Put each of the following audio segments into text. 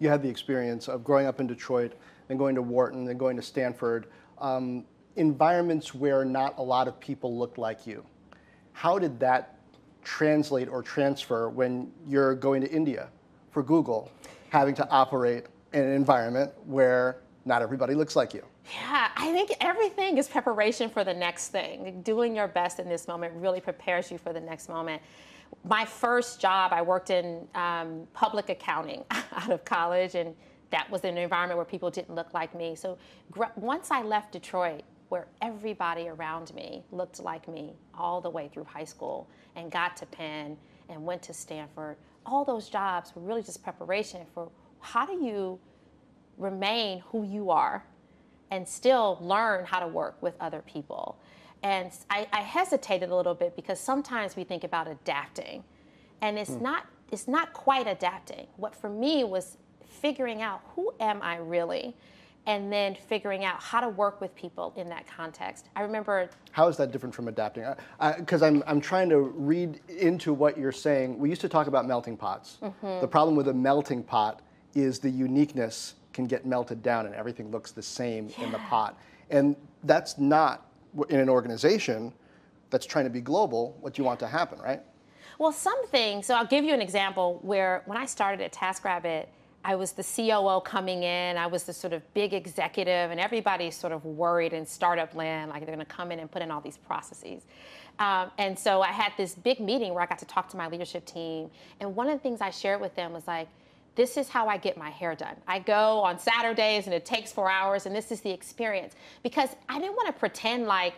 you had the experience of growing up in Detroit, and going to Wharton, and going to Stanford, um, environments where not a lot of people looked like you. How did that translate or transfer when you're going to India for Google, having to operate in an environment where not everybody looks like you. Yeah, I think everything is preparation for the next thing. Doing your best in this moment really prepares you for the next moment. My first job, I worked in um, public accounting out of college, and that was in an environment where people didn't look like me. So once I left Detroit, where everybody around me looked like me all the way through high school and got to Penn and went to Stanford, all those jobs were really just preparation for how do you remain who you are and still learn how to work with other people. And I, I hesitated a little bit because sometimes we think about adapting, and it's mm. not it's not quite adapting. What for me was figuring out who am I really, and then figuring out how to work with people in that context. I remember. How is that different from adapting? Because I'm, I'm trying to read into what you're saying. We used to talk about melting pots. Mm-hmm. The problem with a melting pot is the uniqueness can get melted down and everything looks the same yeah. in the pot. And that's not in an organization that's trying to be global what you want to happen, right? Well, something. So I'll give you an example where when I started at TaskRabbit, I was the COO coming in. I was the sort of big executive, and everybody's sort of worried in startup land, like they're going to come in and put in all these processes. Um, and so I had this big meeting where I got to talk to my leadership team, and one of the things I shared with them was like, this is how I get my hair done. I go on Saturdays and it takes four hours, and this is the experience. Because I didn't want to pretend like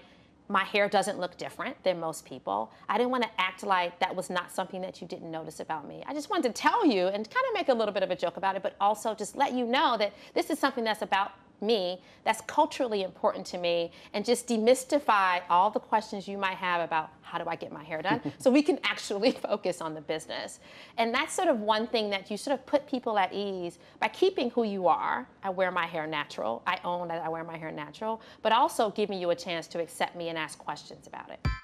my hair doesn't look different than most people. I didn't want to act like that was not something that you didn't notice about me. I just wanted to tell you and kind of make a little bit of a joke about it, but also just let you know that this is something that's about me that's culturally important to me and just demystify all the questions you might have about how do I get my hair done so we can actually focus on the business. And that's sort of one thing that you sort of put people at ease by keeping who you are. I wear my hair natural. I own that I wear my hair natural, but also giving you a chance to accept me and ask questions about it.